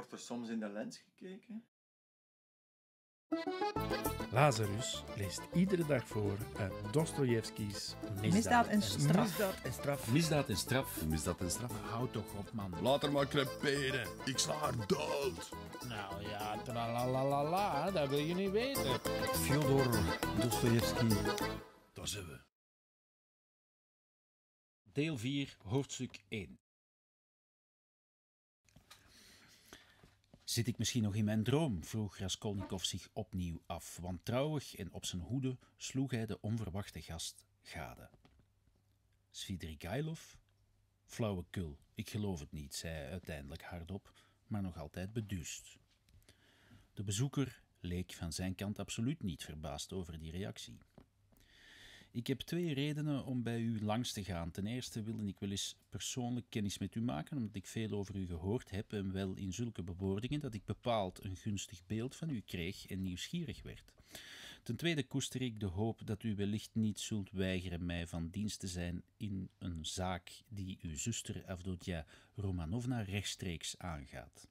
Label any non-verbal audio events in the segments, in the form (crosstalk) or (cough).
wordt er soms in de lens gekeken? Lazarus leest iedere dag voor uit Dostoevskys Misdaad, en Straf. Misdaad en Straf. Misdaad en Straf. Misdaad en Straf. Houd toch op, man. Laat haar maar creperen. Ik sla haar dood. Nou ja, tralalala, dat wil je niet weten. Fyodor Dostoevsky. Daar zijn we. Deel 4, hoofdstuk 1. Zit ik misschien nog in mijn droom? vroeg Raskolnikov zich opnieuw af. want trouwig en op zijn hoede sloeg hij de onverwachte gast gade. Svidrigailov? Flauwekul, ik geloof het niet, zei hij uiteindelijk hardop, maar nog altijd beduust. De bezoeker leek van zijn kant absoluut niet verbaasd over die reactie. Ik heb twee redenen om bij u langs te gaan. Ten eerste wilde ik wel eens persoonlijk kennis met u maken, omdat ik veel over u gehoord heb en wel in zulke bewoordingen dat ik bepaald een gunstig beeld van u kreeg en nieuwsgierig werd. Ten tweede koester ik de hoop dat u wellicht niet zult weigeren mij van dienst te zijn in een zaak die uw zuster Avdotja Romanovna rechtstreeks aangaat.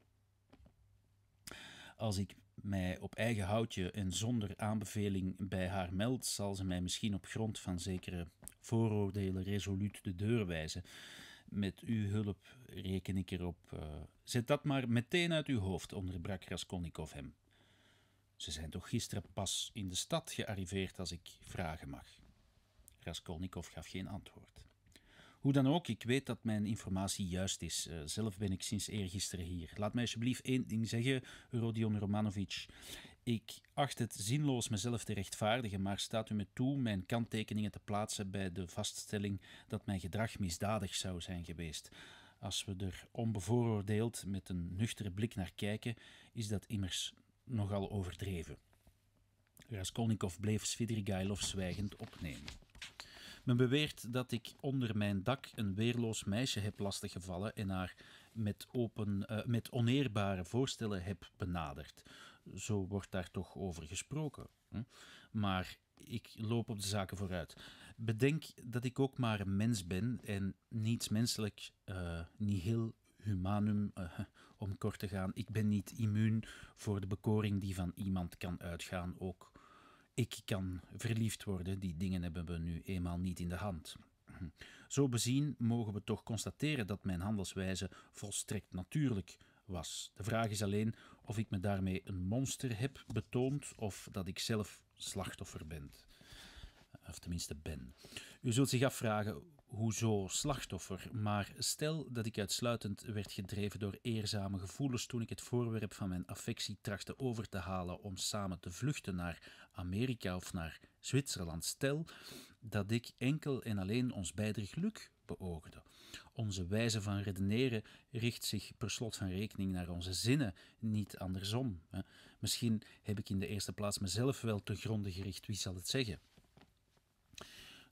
Als ik mij op eigen houtje en zonder aanbeveling bij haar meldt, zal ze mij misschien op grond van zekere vooroordelen resoluut de deur wijzen. Met uw hulp reken ik erop. Eh, zet dat maar meteen uit uw hoofd, onderbrak Raskolnikov hem. Ze zijn toch gisteren pas in de stad gearriveerd, als ik vragen mag. Raskolnikov gaf geen antwoord. Hoe dan ook, ik weet dat mijn informatie juist is. Eh, zelf ben ik sinds eergisteren hier. Laat mij alsjeblieft één ding zeggen, Rodion Romanovic. Ik acht het zinloos mezelf te rechtvaardigen, maar staat u me toe mijn kanttekeningen te plaatsen bij de vaststelling dat mijn gedrag misdadig zou zijn geweest. Als we er onbevooroordeeld met een nuchtere blik naar kijken, is dat immers nogal overdreven. Raskolnikov bleef Svidrigailov zwijgend opnemen. Men beweert dat ik onder mijn dak een weerloos meisje heb lastiggevallen en haar met, open, eh, met oneerbare voorstellen heb benaderd. Zo wordt daar toch over gesproken. Hm? Maar ik loop op de zaken vooruit. Bedenk dat ik ook maar een mens ben en niets menselijk, uh, niet heel humanum, eh, om kort te gaan. Ik ben niet immuun voor de bekoring die van iemand kan uitgaan, ook ik kan verliefd worden, die dingen hebben we nu eenmaal niet in de hand. Zo bezien mogen we toch constateren dat mijn handelswijze volstrekt natuurlijk was. De vraag is alleen of ik me daarmee een monster heb betoond of dat ik zelf slachtoffer ben. Of tenminste ben. U zult zich afvragen hoezo slachtoffer, maar stel dat ik uitsluitend werd gedreven door eerzame gevoelens toen ik het voorwerp van mijn affectie trachtte over te halen om samen te vluchten naar Amerika of naar Zwitserland. Stel dat ik enkel en alleen ons beider geluk beoogde. Onze wijze van redeneren richt zich per slot van rekening naar onze zinnen, niet andersom. Misschien heb ik in de eerste plaats mezelf wel te gronde gericht, wie zal het zeggen?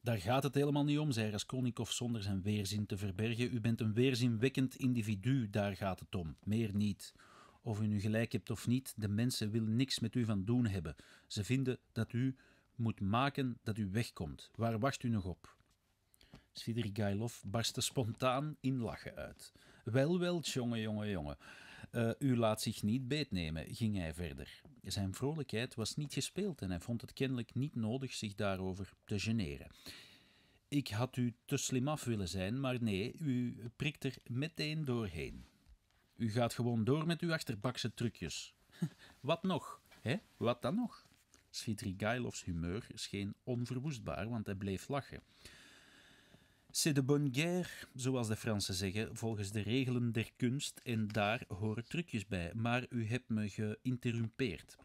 Daar gaat het helemaal niet om, zei Raskolnikov zonder zijn weerzin te verbergen. U bent een weerzinwekkend individu, daar gaat het om, meer niet. Of u nu gelijk hebt of niet, de mensen willen niks met u van doen hebben. Ze vinden dat u moet maken dat u wegkomt. Waar wacht u nog op? Svidrigailov barstte spontaan in lachen uit. Wel, wel, jongen, jongen, jongen. Uh, u laat zich niet beetnemen, ging hij verder. Zijn vrolijkheid was niet gespeeld en hij vond het kennelijk niet nodig zich daarover te generen. Ik had u te slim af willen zijn, maar nee, u prikt er meteen doorheen. U gaat gewoon door met uw achterbakse trucjes. (laughs) Wat nog? Hè? Wat dan nog? Svidrigailovs humeur scheen onverwoestbaar, want hij bleef lachen. C'est de bonne guerre, zoals de Fransen zeggen, volgens de regelen der kunst en daar horen trucjes bij. Maar u hebt me geïnterrumpeerd.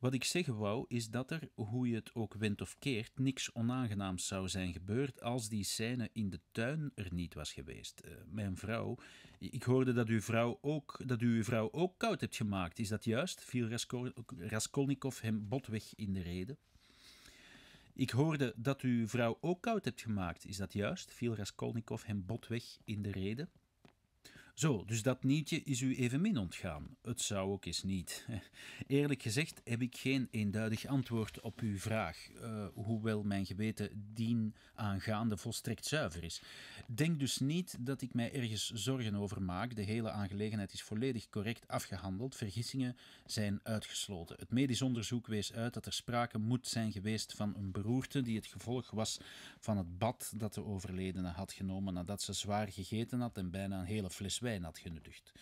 Wat ik zeggen wou is dat er, hoe je het ook went of keert, niks onaangenaams zou zijn gebeurd als die scène in de tuin er niet was geweest. Eh, mijn vrouw, ik hoorde dat uw vrouw ook, dat u uw vrouw ook koud hebt gemaakt. Is dat juist? Viel Raskolnikov hem botweg in de reden? Ik hoorde dat u vrouw ook koud hebt gemaakt. Is dat juist? Viel Raskolnikov hem botweg in de reden. Zo, dus dat nietje is u evenmin ontgaan. Het zou ook eens niet. (laughs) Eerlijk gezegd heb ik geen eenduidig antwoord op uw vraag, eh, hoewel mijn geweten dien aangaande volstrekt zuiver is. Denk dus niet dat ik mij ergens zorgen over maak. De hele aangelegenheid is volledig correct afgehandeld. Vergissingen zijn uitgesloten. Het medisch onderzoek wees uit dat er sprake moet zijn geweest van een beroerte die het gevolg was van het bad dat de overledene had genomen nadat ze zwaar gegeten had en bijna een hele fles had genuttigd.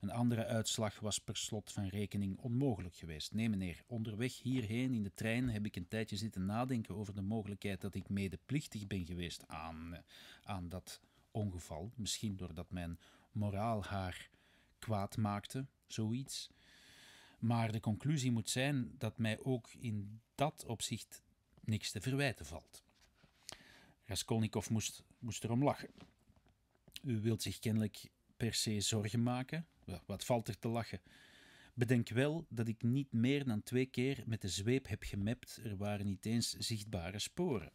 Een andere uitslag was per slot van rekening onmogelijk geweest. Nee, meneer, onderweg hierheen in de trein heb ik een tijdje zitten nadenken over de mogelijkheid dat ik medeplichtig ben geweest aan, aan dat ongeval. Misschien doordat mijn moraal haar kwaad maakte, zoiets. Maar de conclusie moet zijn dat mij ook in dat opzicht niks te verwijten valt. Raskolnikov moest, moest erom lachen. U wilt zich kennelijk per se zorgen maken. Wat valt er te lachen? Bedenk wel dat ik niet meer dan twee keer met de zweep heb gemept. Er waren niet eens zichtbare sporen.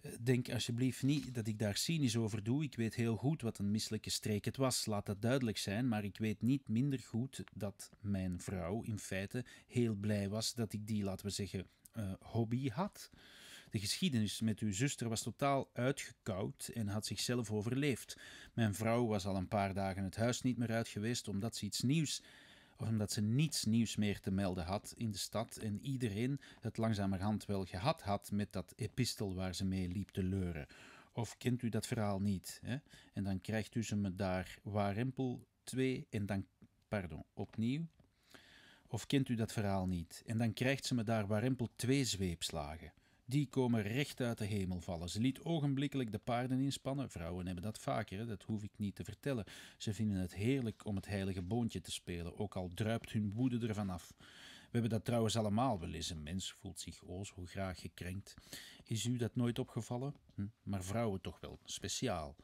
Eh, denk alsjeblieft niet dat ik daar cynisch over doe. Ik weet heel goed wat een misselijke streek het was, laat dat duidelijk zijn. Maar ik weet niet minder goed dat mijn vrouw in feite heel blij was dat ik die, laten we zeggen, eh, hobby had. De geschiedenis met uw zuster was totaal uitgekoud en had zichzelf overleefd. Mijn vrouw was al een paar dagen het huis niet meer uit geweest omdat ze iets nieuws of omdat ze niets nieuws meer te melden had in de stad en iedereen het langzamerhand wel gehad had met dat epistel waar ze mee liep te leuren. Of kent u dat verhaal niet? Hè? En dan krijgt u ze me daar waarempel 2 en dan, pardon, opnieuw. Of kent u dat verhaal niet? En dan krijgt ze me daar waarempel 2 zweepslagen. Die komen recht uit de hemel vallen. Ze liet ogenblikkelijk de paarden inspannen. Vrouwen hebben dat vaker, dat hoef ik niet te vertellen. Ze vinden het heerlijk om het heilige boontje te spelen, ook al druipt hun woede ervan af. We hebben dat trouwens allemaal wel eens. Een mens voelt zich oos hoe graag gekrenkt. Is u dat nooit opgevallen? Hm? Maar vrouwen toch wel, speciaal.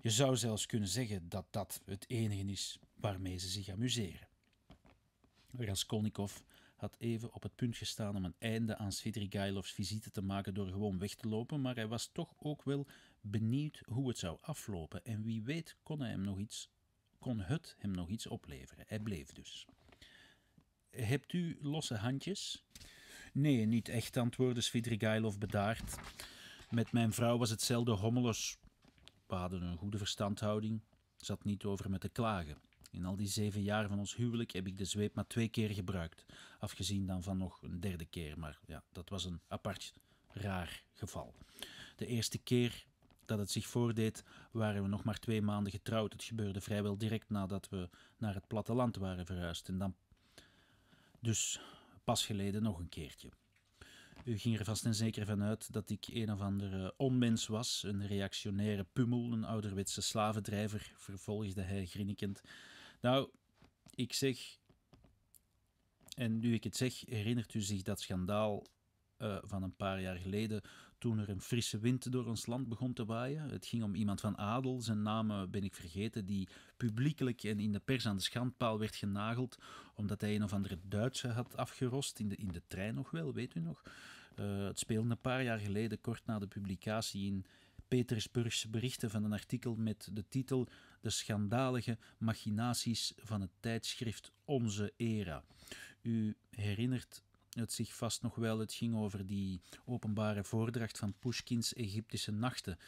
Je zou zelfs kunnen zeggen dat dat het enige is waarmee ze zich amuseren. Raskolnikov had even op het punt gestaan om een einde aan Svidrigailovs visite te maken door gewoon weg te lopen, maar hij was toch ook wel benieuwd hoe het zou aflopen en wie weet kon, hij hem nog iets, kon het hem nog iets opleveren. Hij bleef dus. Hebt u losse handjes? Nee, niet echt, antwoordde Svidrigailov bedaard. Met mijn vrouw was hetzelfde hommeles. We hadden een goede verstandhouding, zat niet over met te klagen. In al die zeven jaar van ons huwelijk heb ik de zweep maar twee keer gebruikt. Afgezien dan van nog een derde keer, maar ja, dat was een apart, raar geval. De eerste keer dat het zich voordeed, waren we nog maar twee maanden getrouwd. Het gebeurde vrijwel direct nadat we naar het platteland waren verhuisd. En dan dus pas geleden nog een keertje. U ging er vast en zeker van uit dat ik een of andere onmens was, een reactionaire pummel, een ouderwetse slavendrijver, vervolgde hij grinnikend. Nou, ik zeg, en nu ik het zeg, herinnert u zich dat schandaal eh, van een paar jaar geleden toen er een frisse wind door ons land begon te waaien. Het ging om iemand van adel, zijn naam eh, ben ik vergeten, die publiekelijk en in de pers aan de schandpaal werd genageld omdat hij een of andere Duitse had afgerost, in de, in de trein nog wel, weet u nog. Eh, het speelde een paar jaar geleden, kort na de publicatie in Petersburgse berichten van een artikel met de titel De schandalige machinaties van het tijdschrift Onze Era. U herinnert het zich vast nog wel, het ging over die openbare voordracht van Pushkins Egyptische Nachten.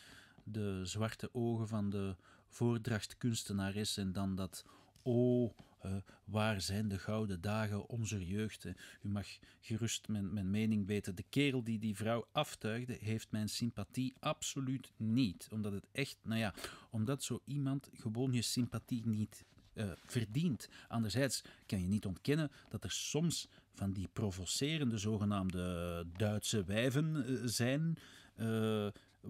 De zwarte ogen van de voordrachtkunstenares en dan dat Oh, waar zijn de gouden dagen onze jeugd? Eh, u mag gerust mijn, mijn mening weten. De kerel die die vrouw aftuigde, heeft mijn sympathie absoluut niet. Omdat het echt, nou ja, omdat zo iemand gewoon je sympathie niet eh, verdient. Anderzijds kan je niet ontkennen dat er soms van die provocerende zogenaamde Duitse wijven zijn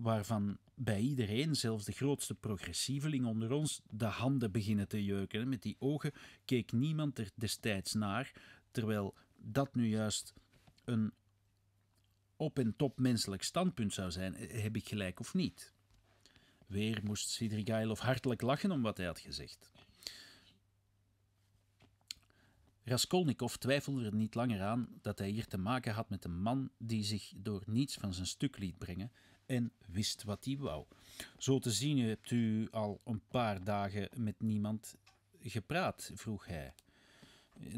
waarvan bij iedereen, zelfs de grootste progressieveling onder ons, de handen beginnen te jeuken. Met die ogen keek niemand er destijds naar, terwijl dat nu juist een op en top menselijk standpunt zou zijn. Heb ik gelijk of niet? Weer moest Sidrigailov hartelijk lachen om wat hij had gezegd. Raskolnikov twijfelde er niet langer aan dat hij hier te maken had met een man die zich door niets van zijn stuk liet brengen en wist wat hij wou. Zo te zien hebt u al een paar dagen met niemand gepraat, vroeg hij.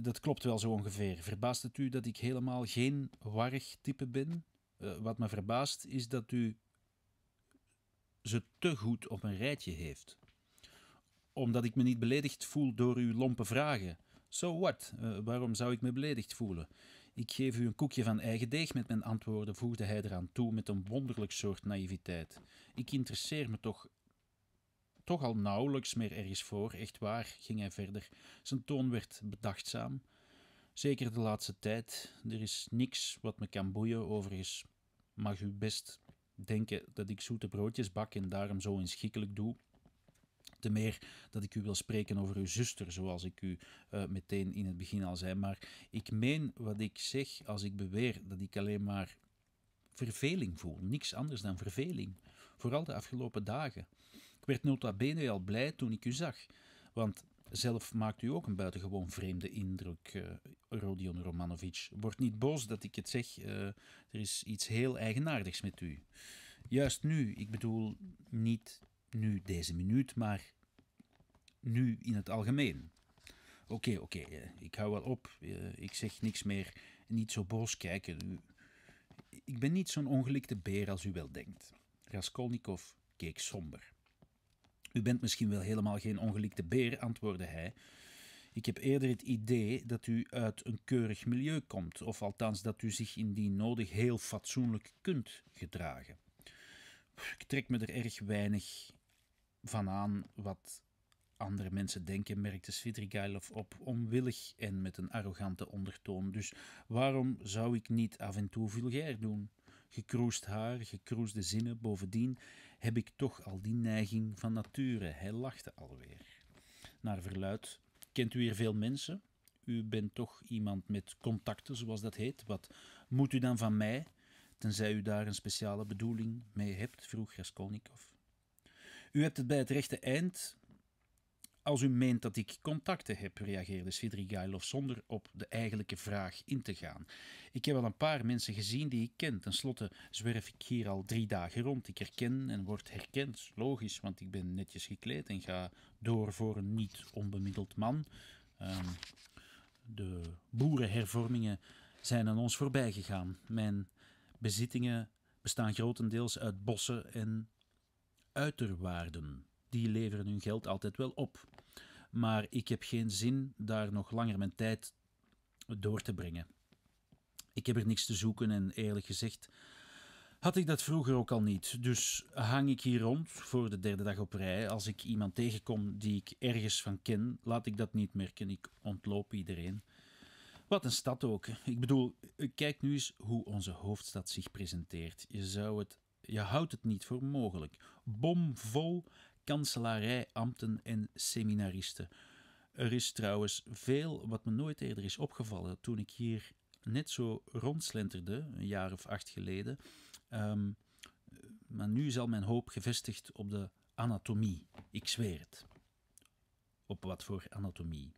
Dat klopt wel zo ongeveer. Verbaast het u dat ik helemaal geen warrig type ben? Eh, wat me verbaast is dat u ze te goed op een rijtje heeft. Omdat ik me niet beledigd voel door uw lompe vragen. So what? Eh, waarom zou ik me beledigd voelen? Ik geef u een koekje van eigen deeg met mijn antwoorden, voegde hij eraan toe met een wonderlijk soort naïviteit. Ik interesseer me toch toch al nauwelijks meer ergens voor, echt waar, ging hij verder. Zijn toon werd bedachtzaam. Zeker de laatste tijd. Er is niks wat me kan boeien. Overigens mag u best denken dat ik zoete broodjes bak en daarom zo inschikkelijk doe. Te meer dat ik u wil spreken over uw zuster, zoals ik u eh, meteen in het begin al zei. Maar ik meen wat ik zeg als ik beweer dat ik alleen maar verveling voel. Niks anders dan verveling. Vooral de afgelopen dagen. Ik werd nota bene al blij toen ik u zag. Want zelf maakt u ook een buitengewoon vreemde indruk, eh, Rodion Romanovic. Word niet boos dat ik het zeg. Eh, er is iets heel eigenaardigs met u. Juist nu, ik bedoel niet nu deze minuut, maar nu in het algemeen. Oké, oké, eh, ik hou wel op. Eh, ik zeg niks meer. Niet zo boos kijken. Ik ben niet zo'n ongelikte beer als u wel denkt. Raskolnikov keek somber. U bent misschien wel helemaal geen ongelikte beer, antwoordde hij. Ik heb eerder het idee dat u uit een keurig milieu komt, of althans dat u zich indien nodig heel fatsoenlijk kunt gedragen. Ik trek me er erg weinig Vanaan wat andere mensen denken, merkte Svidrigailov op, onwillig en met een arrogante ondertoon. Dus waarom zou ik niet af en toe vulgair doen? Gekroesd haar, gekroesde zinnen, bovendien heb ik toch al die neiging van nature. Hij lachte alweer. Naar verluid, kent u hier veel mensen? U bent toch iemand met contacten, zoals dat heet. Wat moet u dan van mij, tenzij u daar een speciale bedoeling mee hebt? vroeg Raskolnikov. U hebt het bij het rechte eind als u meent dat ik contacten heb, reageerde Svidrigailov zonder op de eigenlijke vraag in te gaan. Ik heb al een paar mensen gezien die ik ken. Ten slotte zwerf ik hier al drie dagen rond. Ik herken en word herkend. Logisch, want ik ben netjes gekleed en ga door voor een niet onbemiddeld man. Ehm, de boerenhervormingen zijn aan ons voorbij gegaan. Mijn bezittingen bestaan grotendeels uit bossen en uiterwaarden. Die leveren hun geld altijd wel op. Maar ik heb geen zin daar nog langer mijn tijd door te brengen. Ik heb er niks te zoeken en eerlijk gezegd had ik dat vroeger ook al niet. Dus hang ik hier rond voor de derde dag op rij. Als ik iemand tegenkom die ik ergens van ken, laat ik dat niet merken. Ik ontloop iedereen. Wat een stad ook. Ik bedoel, kijk nu eens hoe onze hoofdstad zich presenteert. Je zou het je houdt het niet voor mogelijk. Bomvol kanselarij-ambten en seminaristen. Er is trouwens veel wat me nooit eerder is opgevallen toen ik hier net zo rondslenterde, een jaar of acht geleden. Ehm, maar nu is al mijn hoop gevestigd op de anatomie. Ik zweer het. Op wat voor anatomie?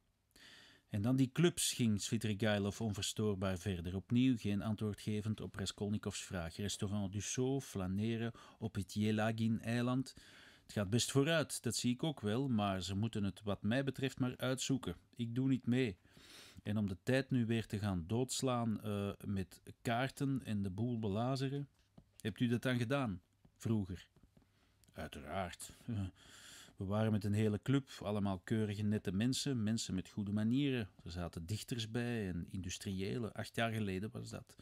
En dan die clubs ging Svidrigailov onverstoorbaar verder, opnieuw geen antwoord gevend op Raskolnikovs vraag. Restaurant Dussault, flaneren op het Jelagin-eiland. Het gaat best vooruit, dat zie ik ook wel, maar ze moeten het wat mij betreft maar uitzoeken. Ik doe niet mee. En om de tijd nu weer te gaan doodslaan eh, met kaarten en de boel belazeren. Hebt u dat dan gedaan? Vroeger. Uiteraard. Eh, we waren met een hele club, allemaal keurige nette mensen, mensen met goede manieren. Er zaten dichters bij en industriëlen. Acht jaar geleden was dat.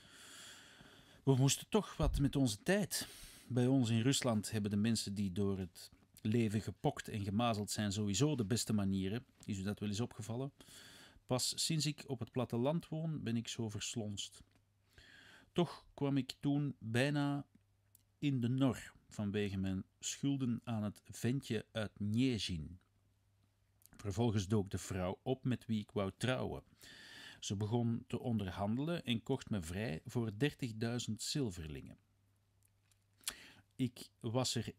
We moesten toch wat met onze tijd. Bij ons in Rusland hebben de mensen die door het leven gepokt en gemazeld zijn sowieso de beste manieren. Is u dat wel eens opgevallen? Pas sinds ik op het platteland woon ben ik zo verslonst. Toch kwam ik toen bijna in de nor vanwege mijn schulden aan het ventje uit Njezin. Vervolgens dook de vrouw op met wie ik wou trouwen. Ze begon te onderhandelen en kocht me vrij voor 30.000 zilverlingen. Ik was er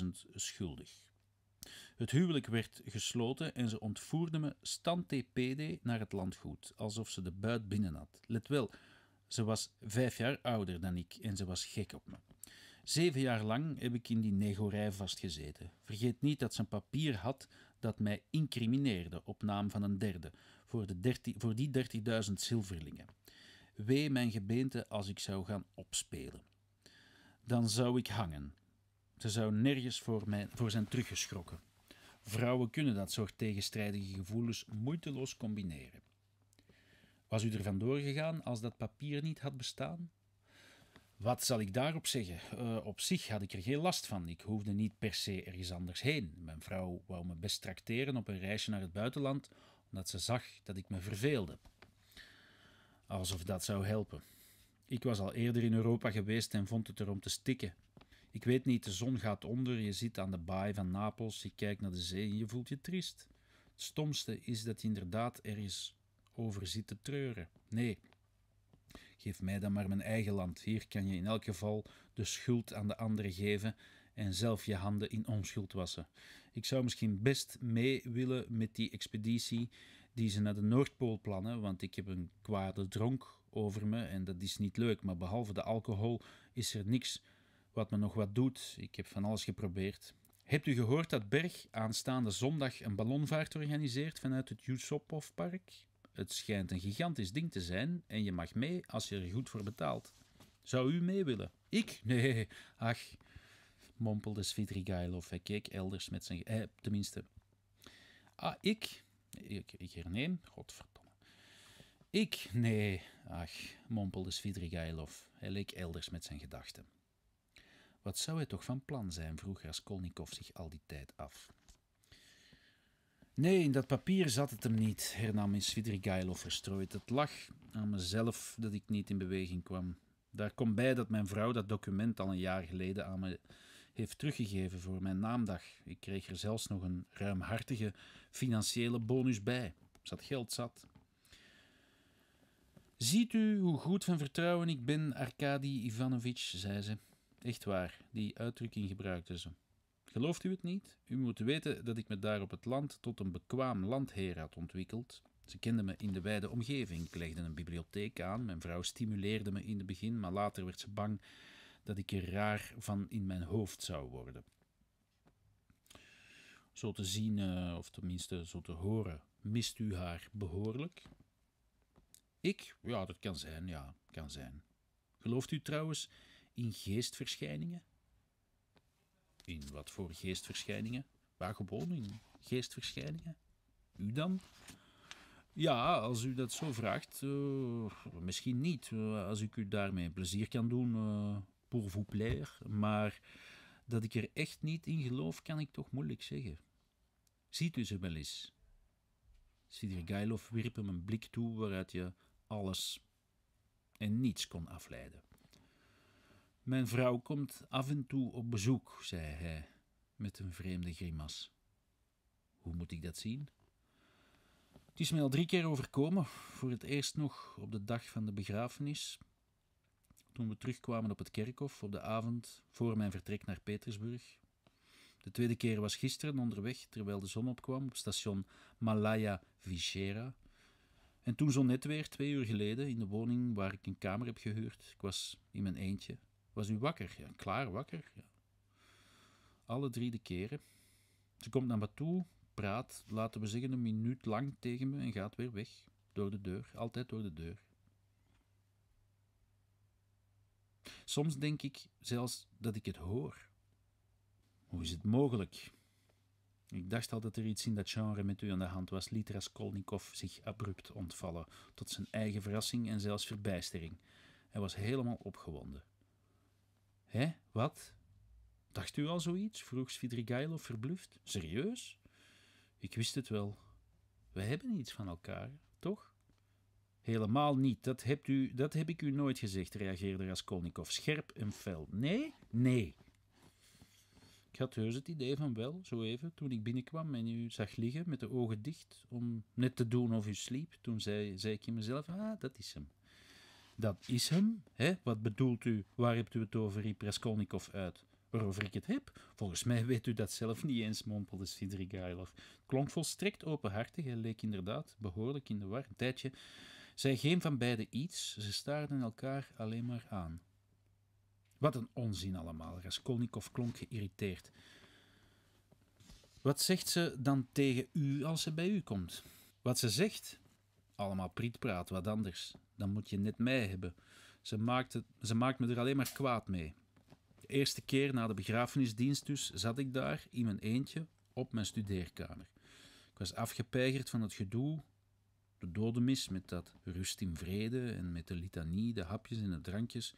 70.000 schuldig. Het huwelijk werd gesloten en ze ontvoerde me stante pede naar het landgoed, alsof ze de buit binnen had. Let wel, ze was vijf jaar ouder dan ik en ze was gek op me. Zeven jaar lang heb ik in die negorij vastgezeten. Vergeet niet dat ze een papier had dat mij incrimineerde op naam van een derde, voor, de voor die dertigduizend zilverlingen. Wee mijn gebeente als ik zou gaan opspelen. Dan zou ik hangen. Ze zou nergens voor, mij, voor zijn teruggeschrokken. Vrouwen kunnen dat soort tegenstrijdige gevoelens moeiteloos combineren. Was u er vandoor gegaan als dat papier niet had bestaan? Wat zal ik daarop zeggen? Eh, op zich had ik er geen last van. Ik hoefde niet per se ergens anders heen. Mijn vrouw wou me best tracteren op een reisje naar het buitenland, omdat ze zag dat ik me verveelde. Alsof dat zou helpen. Ik was al eerder in Europa geweest en vond het erom te stikken. Ik weet niet, de zon gaat onder, je zit aan de baai van Napels, je kijkt naar de zee en je voelt je triest. Het stomste is dat je inderdaad ergens over zit te treuren. Nee, Geef mij dan maar mijn eigen land. Hier kan je in elk geval de schuld aan de anderen geven en zelf je handen in onschuld wassen. Ik zou misschien best mee willen met die expeditie die ze naar de Noordpool plannen, want ik heb een kwade dronk over me en dat is niet leuk. Maar behalve de alcohol is er niks wat me nog wat doet. Ik heb van alles geprobeerd. Hebt u gehoord dat Berg aanstaande zondag een ballonvaart organiseert vanuit het Yusupov-park? Het schijnt een gigantisch ding te zijn en je mag mee als je er goed voor betaalt. Zou u mee willen? Ik? (laughs) Nee, ach, mompelde Svidrigailov. Hij keek elders met zijn... Eh, tenminste... Ah, ik? Ik, ik herneem. Godverdomme. Ik? Nee, ach, mompelde Svidrigailov. Hij leek elders met zijn gedachten. Wat zou hij toch van plan zijn, vroeg Raskolnikov zich al die tijd af. Nee, in dat papier zat het hem niet, hernam in Svidrigailov verstrooid. Het lag aan mezelf dat ik niet in beweging kwam. Daar komt bij dat mijn vrouw dat document al een jaar geleden aan me heeft teruggegeven voor mijn naamdag. Ik kreeg er zelfs nog een ruimhartige financiële bonus bij. Zat geld zat. Ziet u hoe goed van vertrouwen ik ben, Arkadi Ivanovich, zei ze. Echt waar, die uitdrukking gebruikte ze. Gelooft u het niet? U moet weten dat ik me daar op het land tot een bekwaam landheer had ontwikkeld. Ze kenden me in de wijde omgeving. Ik legde een bibliotheek aan. Mijn vrouw stimuleerde me in het begin, maar later werd ze bang dat ik er raar van in mijn hoofd zou worden. Zo te zien, eh, of tenminste zo te horen, mist u haar behoorlijk? Ik? Ja, dat kan zijn, ja, kan zijn. Gelooft u trouwens in geestverschijningen? In wat voor geestverschijningen? Waar gewoon in geestverschijningen? U dan? Ja, als u dat zo vraagt, eh, misschien niet. Eh, als ik u daarmee plezier kan doen, uh, pour vous plaire. Maar dat ik er echt niet in geloof, kan ik toch moeilijk zeggen. Ziet u ze wel eens? Sidrigailov wierp hem een blik toe waaruit je alles en niets kon afleiden. Mijn vrouw komt af en toe op bezoek, zei hij met een vreemde grimas. Hoe moet ik dat zien? Het is mij al drie keer overkomen, voor het eerst nog op de dag van de begrafenis, toen we terugkwamen op het kerkhof op de avond voor mijn vertrek naar Petersburg. De tweede keer was gisteren onderweg terwijl de zon opkwam op station Malaya Vichera. En toen zo net weer, twee uur geleden, in de woning waar ik een kamer heb gehuurd. Ik was in mijn eentje, was u wakker? Ja, klaar wakker. Alle drie de keren. Ze komt naar me toe, praat, laten we zeggen, een minuut lang tegen me en gaat weer weg. Door de deur, altijd door de deur. Soms denk ik zelfs dat ik het hoor. Hoe is het mogelijk? Ik dacht al dat er iets in dat genre met u aan de hand was, liet Raskolnikov zich abrupt ontvallen, tot zijn eigen verrassing en zelfs verbijstering. Hij was helemaal opgewonden. Hé, wat? Dacht u al zoiets? vroeg Svidrigailov verbluft. Serieus? Ik wist het wel. We hebben iets van elkaar, toch? Helemaal niet. Dat, hebt u, dat heb ik u nooit gezegd, reageerde Raskolnikov scherp en fel. Nee, nee. Ik had heus het idee van wel, zo even, toen ik binnenkwam en u zag liggen met de ogen dicht om net te doen of u sliep. Toen zei, zei ik in mezelf, ah, dat is hem dat is hem. Hè? Wat bedoelt u? Waar hebt u het over? riep uit. Waarover ik het heb? Volgens mij weet u dat zelf niet eens, mompelde Svidrigailov. Het klonk volstrekt openhartig en leek inderdaad behoorlijk in de war. Een tijdje zei geen van beiden iets, ze staarden elkaar alleen maar aan. Wat een onzin allemaal, Raskolnikov klonk geïrriteerd. Wat zegt ze dan tegen u als ze bij u komt? Wat ze zegt, allemaal prietpraat, wat anders. Dan moet je net mij hebben. Ze maakt, het, ze maakt me er alleen maar kwaad mee. De eerste keer na de begrafenisdienst dus zat ik daar in mijn eentje op mijn studeerkamer. Ik was afgepeigerd van het gedoe, de dode mis met dat rust in vrede en met de litanie, de hapjes en de drankjes.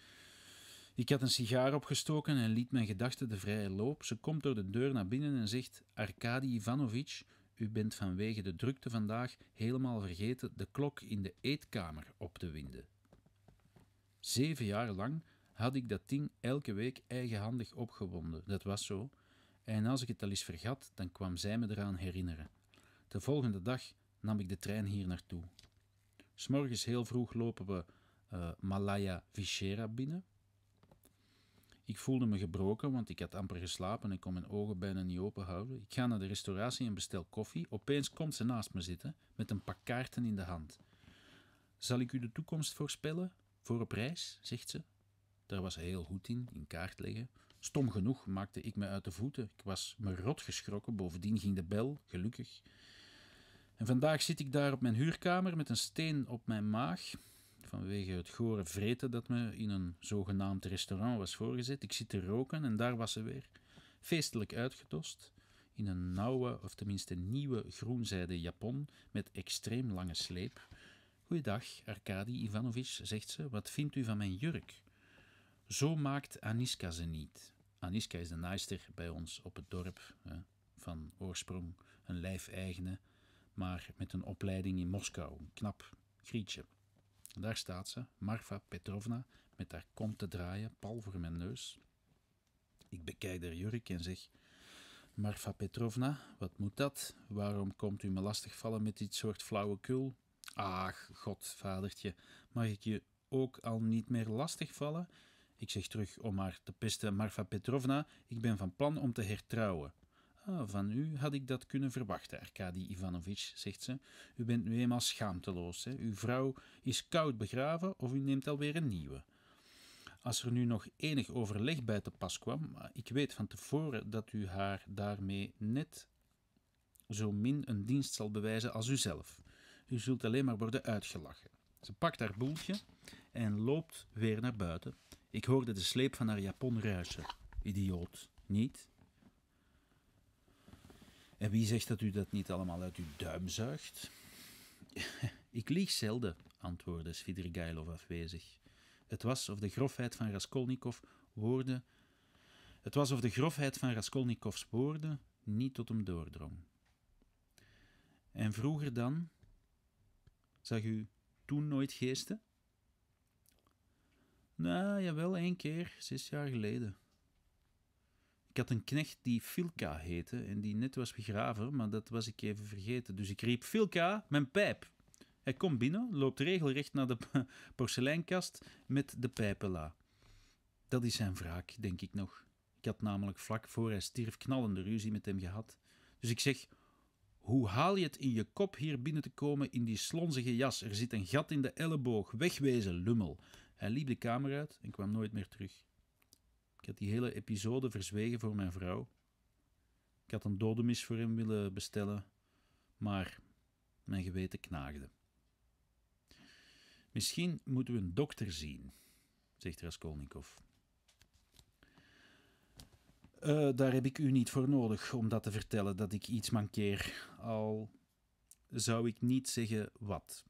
Ik had een sigaar opgestoken en liet mijn gedachten de vrije loop. Ze komt door de deur naar binnen en zegt: Arkadi Ivanovich. U bent vanwege de drukte vandaag helemaal vergeten de klok in de eetkamer op te winden. Zeven jaar lang had ik dat ding elke week eigenhandig opgewonden. Dat was zo. En als ik het al eens vergat, dan kwam zij me eraan herinneren. De volgende dag nam ik de trein hier naartoe. Morgens heel vroeg lopen we eh, Malaya Vichera binnen. Ik voelde me gebroken, want ik had amper geslapen en kon mijn ogen bijna niet openhouden. Ik ga naar de restauratie en bestel koffie. Opeens komt ze naast me zitten met een pak kaarten in de hand. Zal ik u de toekomst voorspellen? Voor op reis, zegt ze. Daar was ze heel goed in, in kaart leggen. Stom genoeg maakte ik me uit de voeten. Ik was me rot geschrokken, bovendien ging de bel, gelukkig. En vandaag zit ik daar op mijn huurkamer met een steen op mijn maag vanwege het gore vreten dat me in een zogenaamd restaurant was voorgezet. Ik zit te roken en daar was ze weer, feestelijk uitgetost in een nauwe, of tenminste nieuwe, groenzijde japon met extreem lange sleep. Goeiedag, Arkadi Ivanovic, zegt ze, wat vindt u van mijn jurk? Zo maakt Aniska ze niet. Aniska is de naaister bij ons op het dorp, van oorsprong een lijfeigene, maar met een opleiding in Moskou. Knap, Grietje. Daar staat ze, Marfa Petrovna, met haar kom te draaien, pal voor mijn neus. Ik bekijk haar jurk en zeg: Marfa Petrovna, wat moet dat? Waarom komt u me lastigvallen met dit soort flauwekul? Ach, godvadertje, mag ik je ook al niet meer lastigvallen? Ik zeg terug om haar te pesten: Marfa Petrovna, ik ben van plan om te hertrouwen. Ah, van u had ik dat kunnen verwachten, Arkadi Ivanovic, zegt ze. U bent nu eenmaal schaamteloos. Hè? Uw vrouw is koud begraven of u neemt alweer een nieuwe. Als er nu nog enig overleg bij te pas kwam, ik weet van tevoren dat u haar daarmee net zo min een dienst zal bewijzen als uzelf. U zult alleen maar worden uitgelachen. Ze pakt haar boeltje en loopt weer naar buiten. Ik hoorde de sleep van haar japon ruisen. Idioot, niet? En wie zegt dat u dat niet allemaal uit uw duim zuigt? (laughs) Ik lieg zelden, antwoordde Svidrigailov afwezig. Het was of de grofheid van Raskolnikov woorden... Het was of de grofheid van Raskolnikovs woorden niet tot hem doordrong. En vroeger dan? Zag u toen nooit geesten? Nou, jawel, één keer, zes jaar geleden. Ik had een knecht die Filka heette en die net was begraven, maar dat was ik even vergeten. Dus ik riep: Filka, mijn pijp. Hij komt binnen, loopt regelrecht naar de (laughs) porseleinkast met de pijpela. Dat is zijn wraak, denk ik nog. Ik had namelijk vlak voor hij stierf knallende ruzie met hem gehad. Dus ik zeg: Hoe haal je het in je kop hier binnen te komen in die slonzige jas? Er zit een gat in de elleboog. Wegwezen, lummel. Hij liep de kamer uit en kwam nooit meer terug. Ik had die hele episode verzwegen voor mijn vrouw. Ik had een dodemis voor hem willen bestellen, maar mijn geweten knaagde. Misschien moeten we een dokter zien, zegt Raskolnikov. Eh, daar heb ik u niet voor nodig om dat te vertellen dat ik iets mankeer, al zou ik niet zeggen wat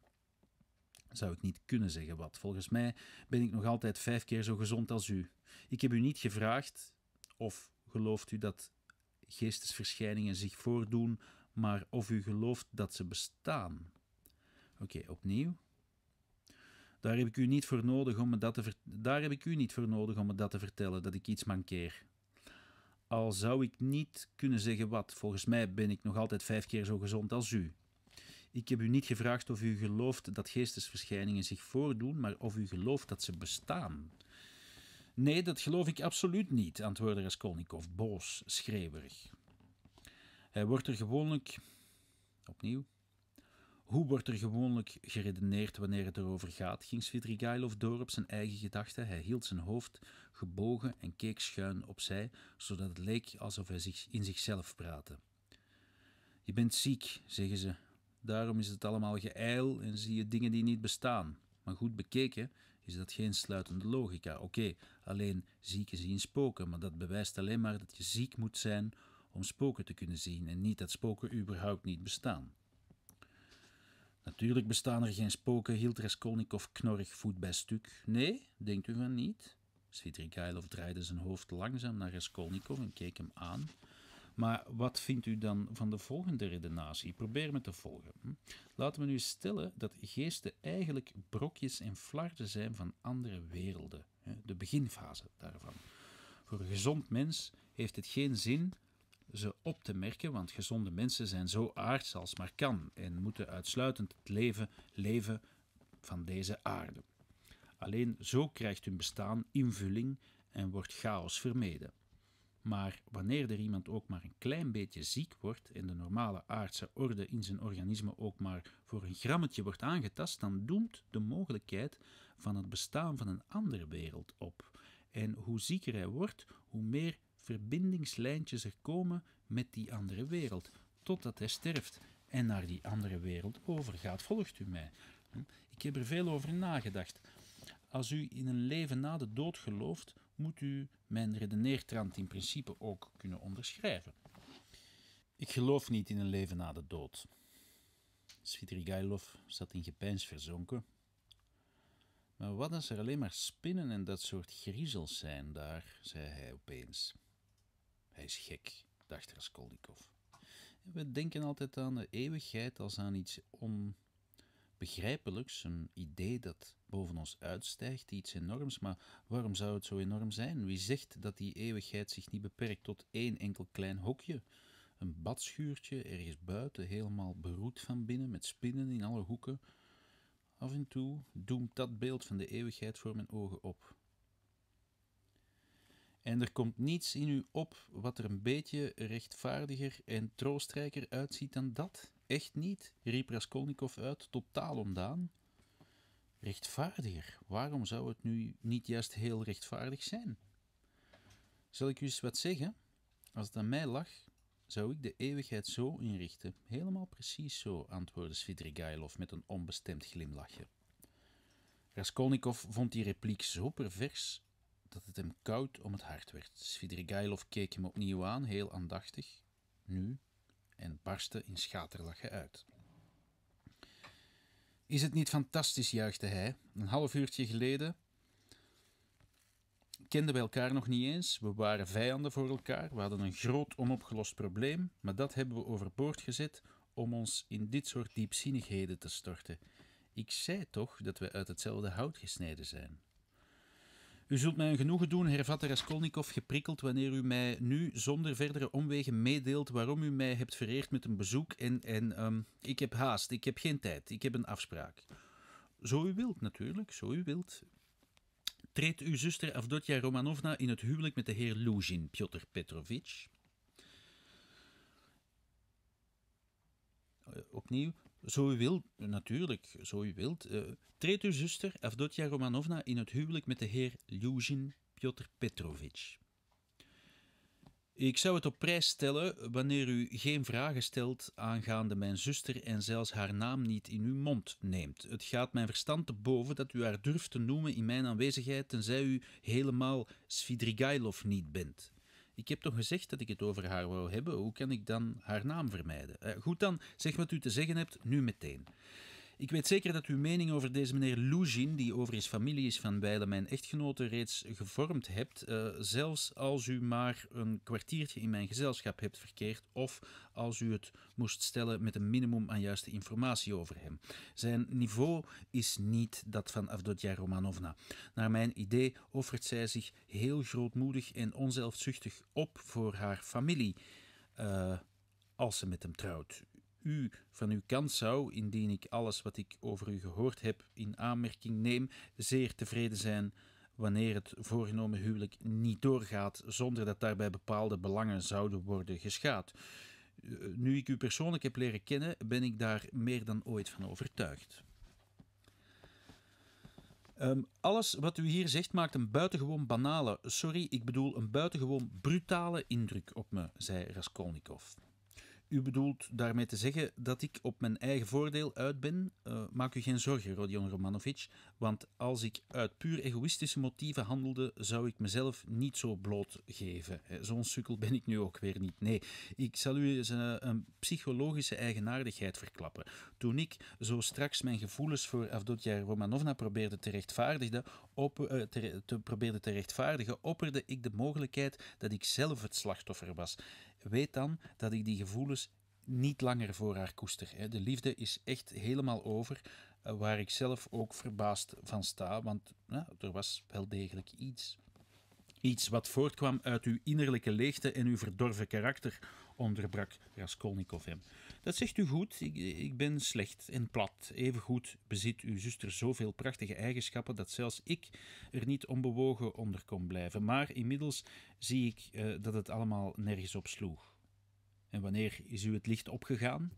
zou ik niet kunnen zeggen wat. Volgens mij ben ik nog altijd vijf keer zo gezond als u. Ik heb u niet gevraagd of gelooft u dat geestesverschijningen zich voordoen, maar of u gelooft dat ze bestaan. Oké, opnieuw. Daar heb ik u niet voor nodig om me dat te daar heb ik u niet voor nodig om me dat te vertellen dat ik iets mankeer. Al zou ik niet kunnen zeggen wat, volgens mij ben ik nog altijd vijf keer zo gezond als u. Ik heb u niet gevraagd of u gelooft dat geestesverschijningen zich voordoen, maar of u gelooft dat ze bestaan. Nee, dat geloof ik absoluut niet, antwoordde Raskolnikov boos, schreeuwerig. Hij wordt er gewoonlijk. Opnieuw. Hoe wordt er gewoonlijk geredeneerd wanneer het erover gaat? ging Svidrigailov door op zijn eigen gedachten. Hij hield zijn hoofd gebogen en keek schuin opzij, zodat het leek alsof hij zich in zichzelf praatte. Je bent ziek, zeggen ze, Daarom is het allemaal geijl en zie je dingen die niet bestaan. Maar goed bekeken is dat geen sluitende logica. Oké, alleen zieken zien spoken, maar dat bewijst alleen maar dat je ziek moet zijn om spoken te kunnen zien en niet dat spoken überhaupt niet bestaan. Natuurlijk bestaan er geen spoken, hield Raskolnikov knorrig voet bij stuk. Nee, denkt u van niet? Svidrigailov draaide zijn hoofd langzaam naar Raskolnikov en keek hem aan. Maar wat vindt u dan van de volgende redenatie? Probeer me te volgen. Hm? Laten we nu stellen dat geesten eigenlijk brokjes en flarden zijn van andere werelden. De beginfase daarvan. Voor een gezond mens heeft het geen zin ze op te merken, want gezonde mensen zijn zo aards als maar kan en moeten uitsluitend het leven leven van deze aarde. Alleen zo krijgt hun bestaan invulling en wordt chaos vermeden. Maar wanneer er iemand ook maar een klein beetje ziek wordt en de normale aardse orde in zijn organisme ook maar voor een grammetje wordt aangetast, dan doemt de mogelijkheid van het bestaan van een andere wereld op. En hoe zieker hij wordt, hoe meer verbindingslijntjes er komen met die andere wereld, totdat hij sterft en naar die andere wereld overgaat. Volgt u mij? Hm? Ik heb er veel over nagedacht. Als u in een leven na de dood gelooft, moet u men redeneert in principe ook kunnen onderschrijven. Ik geloof niet in een leven na de dood. Svidrigailov zat in gepeins verzonken. Maar wat als er alleen maar spinnen en dat soort griezels zijn daar, zei hij opeens. Hij is gek, dacht Raskolnikov. We denken altijd aan de eeuwigheid als aan iets on begrijpelijks, een idee dat boven ons uitstijgt, iets enorms, maar waarom zou het zo enorm zijn? Wie zegt dat die eeuwigheid zich niet beperkt tot één enkel klein hokje? Een badschuurtje ergens buiten, helemaal beroet van binnen, met spinnen in alle hoeken. Af en toe doemt dat beeld van de eeuwigheid voor mijn ogen op. En er komt niets in u op wat er een beetje rechtvaardiger en troostrijker uitziet dan dat. Echt niet, riep Raskolnikov uit, totaal ontdaan. Rechtvaardiger, waarom zou het nu niet juist heel rechtvaardig zijn? Zal ik u eens wat zeggen? Als het aan mij lag, zou ik de eeuwigheid zo inrichten. Helemaal precies zo, antwoordde Svidrigailov met een onbestemd glimlachje. Raskolnikov vond die repliek zo pervers dat het hem koud om het hart werd. Svidrigailov keek hem opnieuw aan, heel aandachtig. Nu en barstte in schaterlachen uit. Is het niet fantastisch, juichte hij. Een half uurtje geleden kenden we elkaar nog niet eens. We waren vijanden voor elkaar. We hadden een groot onopgelost probleem, maar dat hebben we overboord gezet om ons in dit soort diepzinnigheden te storten. Ik zei toch dat we uit hetzelfde hout gesneden zijn. U zult mij een genoegen doen, hervatte Raskolnikov geprikkeld, wanneer u mij nu zonder verdere omwegen meedeelt waarom u mij hebt vereerd met een bezoek en, en ehm, ik heb haast, ik heb geen tijd, ik heb een afspraak. Zo u wilt natuurlijk, zo u wilt. Treedt uw zuster Avdotja Romanovna in het huwelijk met de heer Luzin, Piotr Petrovich? Eh, opnieuw. Zo u wilt, natuurlijk, zo u wilt. Eh, treedt uw zuster Avdotja Romanovna in het huwelijk met de heer Ljuzhin Piotr Petrovich. Ik zou het op prijs stellen wanneer u geen vragen stelt aangaande mijn zuster en zelfs haar naam niet in uw mond neemt. Het gaat mijn verstand te boven dat u haar durft te noemen in mijn aanwezigheid, tenzij u helemaal Svidrigailov niet bent. Ik heb toch gezegd dat ik het over haar wou hebben, hoe kan ik dan haar naam vermijden? Eh, goed dan, zeg wat u te zeggen hebt, nu meteen. Ik weet zeker dat uw mening over deze meneer Lougin, die overigens familie is van beide mijn echtgenoten, reeds gevormd hebt. Eh, zelfs als u maar een kwartiertje in mijn gezelschap hebt verkeerd of als u het moest stellen met een minimum aan juiste informatie over hem. Zijn niveau is niet dat van Avdotja Romanovna. Naar mijn idee offert zij zich heel grootmoedig en onzelfzuchtig op voor haar familie. Eh, als ze met hem trouwt u van uw kant zou, indien ik alles wat ik over u gehoord heb in aanmerking neem, zeer tevreden zijn wanneer het voorgenomen huwelijk niet doorgaat zonder dat daarbij bepaalde belangen zouden worden geschaad. Eh, nu ik u persoonlijk heb leren kennen, ben ik daar meer dan ooit van overtuigd. Ehm, alles wat u hier zegt maakt een buitengewoon banale, sorry, ik bedoel een buitengewoon brutale indruk op me, zei Raskolnikov. U bedoelt daarmee te zeggen dat ik op mijn eigen voordeel uit ben? Eh, maak u geen zorgen, Rodion Romanovic, want als ik uit puur egoïstische motieven handelde, zou ik mezelf niet zo blootgeven. Eh, zo'n sukkel ben ik nu ook weer niet. Nee, ik zal u een, eh, een psychologische eigenaardigheid verklappen. Toen ik zo straks mijn gevoelens voor Avdotja Romanovna probeerde te rechtvaardigen, op, te, probeerde te rechtvaardigen, opperde ik de mogelijkheid dat ik zelf het slachtoffer was weet dan dat ik die gevoelens niet langer voor haar koester. De liefde is echt helemaal over, eh, waar ik zelf ook verbaasd van sta, want nou, er was wel degelijk iets. Iets wat voortkwam uit uw innerlijke leegte en uw verdorven karakter, onderbrak Raskolnikov hem. Dat zegt u goed, ik, ik ben slecht en plat. Evengoed bezit uw zuster zoveel prachtige eigenschappen dat zelfs ik er niet onbewogen onder kon blijven. Maar inmiddels zie ik eh, dat het allemaal nergens op sloeg. En wanneer is u het licht opgegaan?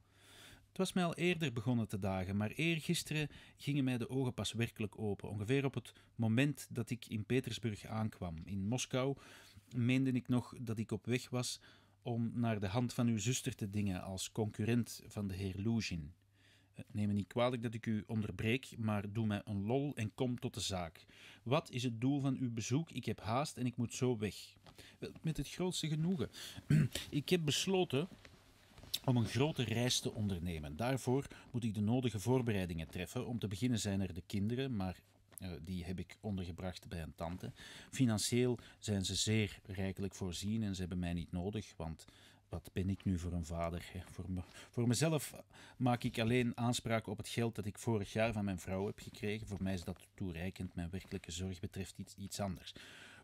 Het was mij al eerder begonnen te dagen, maar eergisteren gingen mij de ogen pas werkelijk open. Ongeveer op het moment dat ik in Petersburg aankwam. In Moskou meende ik nog dat ik op weg was om naar de hand van uw zuster te dingen als concurrent van de heer Lugin. Eh, neem me niet kwalijk dat ik u onderbreek, maar doe mij een lol en kom tot de zaak. Wat is het doel van uw bezoek? Ik heb haast en ik moet zo weg. Met het grootste genoegen. (clears throat) Ik heb besloten om een grote reis te ondernemen. Daarvoor moet ik de nodige voorbereidingen treffen. Om te beginnen zijn er de kinderen, maar eh, die heb ik ondergebracht bij een tante. Financieel zijn ze zeer rijkelijk voorzien en ze hebben mij niet nodig, want wat ben ik nu voor een vader? Voor, voor mezelf maak ik alleen aanspraak op het geld dat ik vorig jaar van mijn vrouw heb gekregen. Voor mij is dat toereikend. Mijn werkelijke zorg betreft iets, iets anders.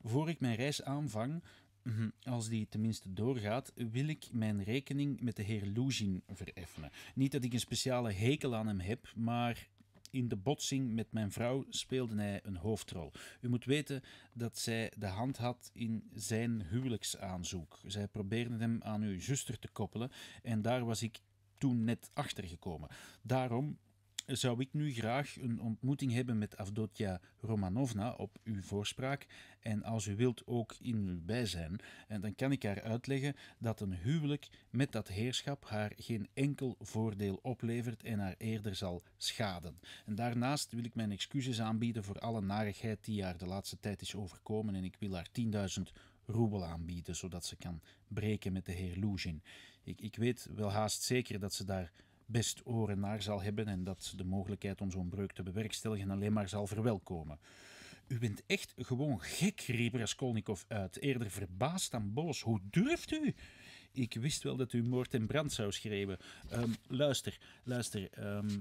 Voor ik mijn reis aanvang, hm, als die tenminste doorgaat, wil ik mijn rekening met de heer Lugin vereffenen. Niet dat ik een speciale hekel aan hem heb, maar in de botsing met mijn vrouw speelde hij een hoofdrol. U moet weten dat zij de hand had in zijn huwelijksaanzoek. Zij probeerde hem aan uw zuster te koppelen en daar was ik toen net achtergekomen. Daarom zou ik nu graag een ontmoeting hebben met Avdotja Romanovna op uw voorspraak en als u wilt ook in uw bijzijn. En eh, dan kan ik haar uitleggen dat een huwelijk met dat heerschap haar geen enkel voordeel oplevert en haar eerder zal schaden. En daarnaast wil ik mijn excuses aanbieden voor alle narigheid die haar de laatste tijd is overkomen en ik wil haar 10.000 roebel aanbieden, zodat ze kan breken met de heer Lugin. Ik, ik weet wel haast zeker dat ze daar best oren naar zal hebben en dat de mogelijkheid om zo'n breuk te bewerkstelligen alleen maar zal verwelkomen. U bent echt gewoon gek, riep Raskolnikov uit, eerder verbaasd dan boos. Hoe durft u? Ik wist wel dat u moord en brand zou schreeuwen. Ehm, luister, luister. Ehm,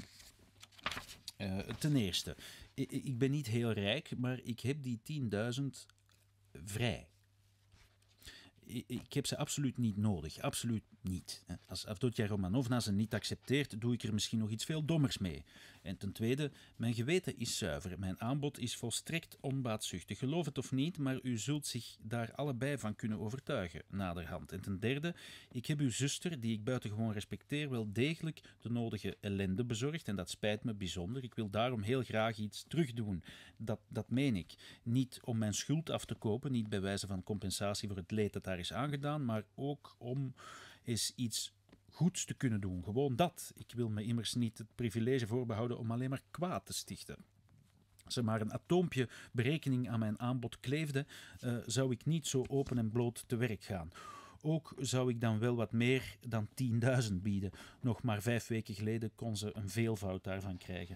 eh, ten eerste, ik, ben niet heel rijk, maar ik heb die 10.000 vrij ik heb ze absoluut niet nodig. Absoluut niet. Als Avdotja Romanovna ze niet accepteert, doe ik er misschien nog iets veel dommers mee. En ten tweede, mijn geweten is zuiver. Mijn aanbod is volstrekt onbaatzuchtig. Geloof het of niet, maar u zult zich daar allebei van kunnen overtuigen, naderhand. En ten derde, ik heb uw zuster, die ik buitengewoon respecteer, wel degelijk de nodige ellende bezorgd. En dat spijt me bijzonder. Ik wil daarom heel graag iets terugdoen. Dat, dat meen ik. Niet om mijn schuld af te kopen, niet bij wijze van compensatie voor het leed dat daar is aangedaan, maar ook om is iets goeds te kunnen doen. Gewoon dat. Ik wil me immers niet het privilege voorbehouden om alleen maar kwaad te stichten. Als er maar een atoompje berekening aan mijn aanbod kleefde, eh, zou ik niet zo open en bloot te werk gaan. Ook zou ik dan wel wat meer dan 10.000 bieden. Nog maar vijf weken geleden kon ze een veelvoud daarvan krijgen.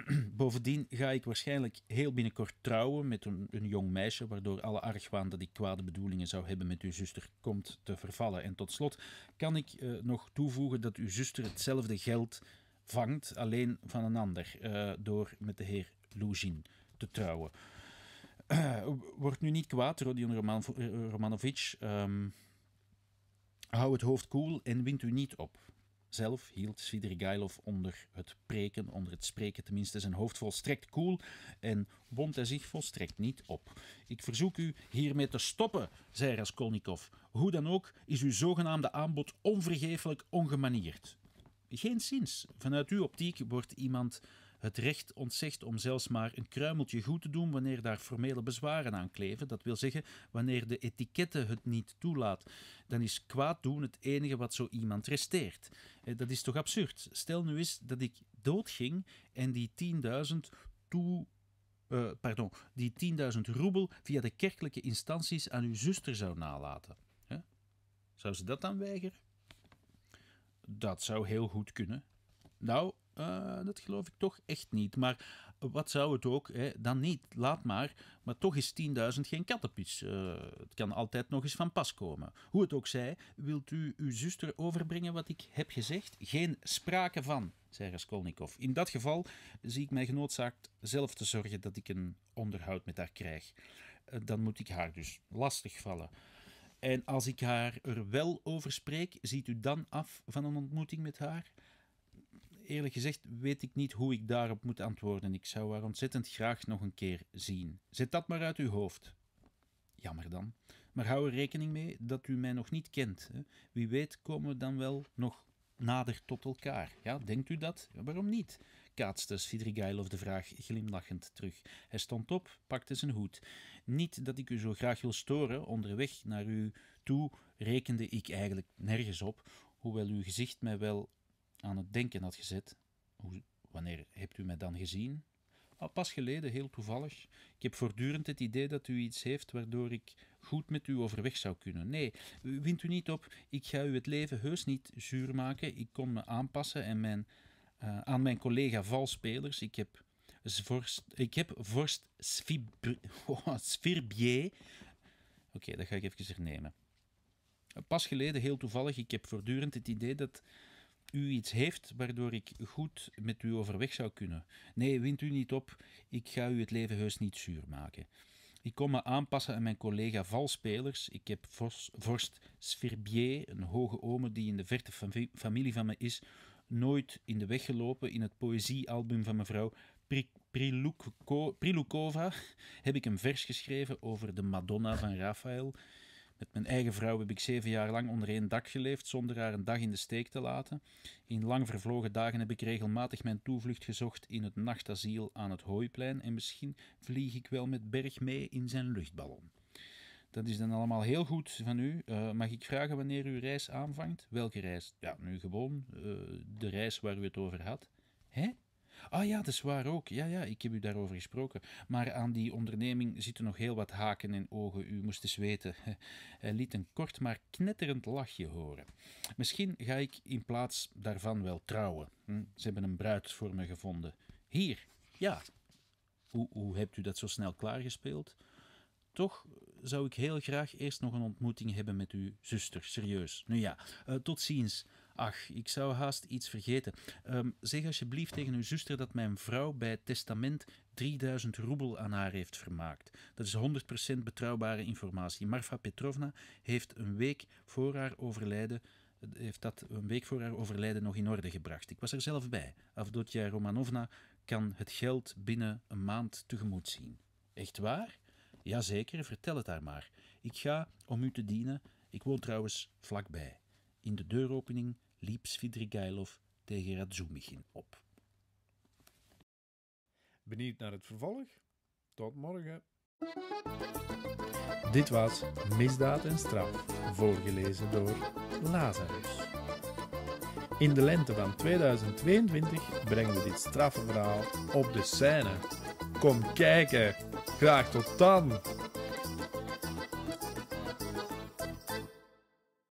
(clears throat) Bovendien ga ik waarschijnlijk heel binnenkort trouwen met een, jong meisje, waardoor alle argwaan dat ik kwade bedoelingen zou hebben met uw zuster komt te vervallen. En tot slot kan ik eh, nog toevoegen dat uw zuster hetzelfde geld vangt, alleen van een ander, eh, door met de heer Luzin te trouwen. Eh, wordt word nu niet kwaad, Rodion Roman, Romanovic. Ehm, hou het hoofd koel en wint u niet op zelf hield Svidrigailov onder het preken, onder het spreken tenminste, zijn hoofd volstrekt koel en wond hij zich volstrekt niet op. Ik verzoek u hiermee te stoppen, zei Raskolnikov. Hoe dan ook is uw zogenaamde aanbod onvergeeflijk ongemanierd. Geen zins. Vanuit uw optiek wordt iemand het recht ontzegt om zelfs maar een kruimeltje goed te doen wanneer daar formele bezwaren aan kleven. Dat wil zeggen, wanneer de etiketten het niet toelaat. Dan is kwaad doen het enige wat zo iemand resteert. Eh, dat is toch absurd? Stel nu eens dat ik doodging en die 10.000 toe eh, pardon, die 10.000 roebel via de kerkelijke instanties aan uw zuster zou nalaten. Hè? Zou ze dat dan weigeren? Dat zou heel goed kunnen. Nou, eh, dat geloof ik toch echt niet. Maar wat zou het ook, hè? dan niet, laat maar. Maar toch is 10.000 geen kattenpies. Eh, het kan altijd nog eens van pas komen. Hoe het ook zij, wilt u uw zuster overbrengen wat ik heb gezegd? Geen sprake van, zei Raskolnikov. In dat geval zie ik mij genoodzaakt zelf te zorgen dat ik een onderhoud met haar krijg. Eh, dan moet ik haar dus lastig vallen. En als ik haar er wel over spreek, ziet u dan af van een ontmoeting met haar? eerlijk gezegd weet ik niet hoe ik daarop moet antwoorden. Ik zou haar ontzettend graag nog een keer zien. Zet dat maar uit uw hoofd. Jammer dan. Maar hou er rekening mee dat u mij nog niet kent. Wie weet komen we dan wel nog nader tot elkaar. Ja, denkt u dat? Ja, waarom niet? kaatste Svidrigailov de vraag glimlachend terug. Hij stond op, pakte zijn hoed. Niet dat ik u zo graag wil storen, onderweg naar u toe rekende ik eigenlijk nergens op, hoewel uw gezicht mij wel aan het denken had gezet. Hoe, wanneer hebt u mij dan gezien? pas geleden, heel toevallig. Ik heb voortdurend het idee dat u iets heeft waardoor ik goed met u overweg zou kunnen. Nee, wint u niet op. Ik ga u het leven heus niet zuur maken. Ik kon me aanpassen en mijn, eh, aan mijn collega valspelers. Ik heb vorst, ik heb vorst (laughs) oh, Svirbier. Oké, dat ga ik even hernemen. Pas geleden, heel toevallig, ik heb voortdurend het idee dat u iets heeft waardoor ik goed met u overweg zou kunnen. Nee, wint u niet op, ik ga u het leven heus niet zuur maken. Ik kon me aanpassen aan mijn collega valspelers. Ik heb vorst Sverbier, een hoge oom die in de verte familie van me is, nooit in de weg gelopen. In het poëziealbum van mevrouw Prilukova heb ik een vers geschreven over de Madonna van Raphaël. Met mijn eigen vrouw heb ik zeven jaar lang onder één dak geleefd, zonder haar een dag in de steek te laten. In lang vervlogen dagen heb ik regelmatig mijn toevlucht gezocht in het nachtaziel aan het Hooiplein en misschien vlieg ik wel met Berg mee in zijn luchtballon. Dat is dan allemaal heel goed van u. Eh, mag ik vragen wanneer uw reis aanvangt? Welke reis? Ja, nu gewoon eh, de reis waar u het over had. Hè? Ah ja, dat is waar ook. Ja, ja, ik heb u daarover gesproken. Maar aan die onderneming zitten nog heel wat haken en ogen. U moest eens weten. (laughs) Hij liet een kort maar knetterend lachje horen. Misschien ga ik in plaats daarvan wel trouwen. Hm, ze hebben een bruid voor me gevonden. Hier, ja. Hoe, hoe hebt u dat zo snel klaargespeeld? Toch zou ik heel graag eerst nog een ontmoeting hebben met uw zuster, serieus. Nu ja, eh, tot ziens. Ach, ik zou haast iets vergeten. Ehm, zeg alsjeblieft tegen uw zuster dat mijn vrouw bij het testament 3000 roebel aan haar heeft vermaakt. Dat is 100% betrouwbare informatie. Marfa Petrovna heeft een week voor haar overlijden heeft dat een week voor haar overlijden nog in orde gebracht. Ik was er zelf bij. Avdotja Romanovna kan het geld binnen een maand tegemoet zien. Echt waar? Jazeker, vertel het haar maar. Ik ga om u te dienen. Ik woon trouwens vlakbij. In de deuropening liep Svidrigailov tegen Razumichin op. Benieuwd naar het vervolg? Tot morgen. Dit was Misdaad en Straf, voorgelezen door Lazarus. In de lente van 2022 brengen we dit verhaal op de scène. Kom kijken! Graag tot dan!